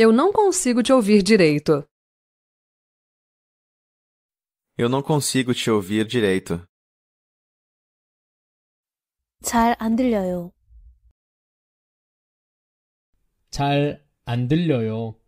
Eu não consigo te ouvir direito. Eu não consigo te ouvir direito. 잘 들려요. 잘 들려요.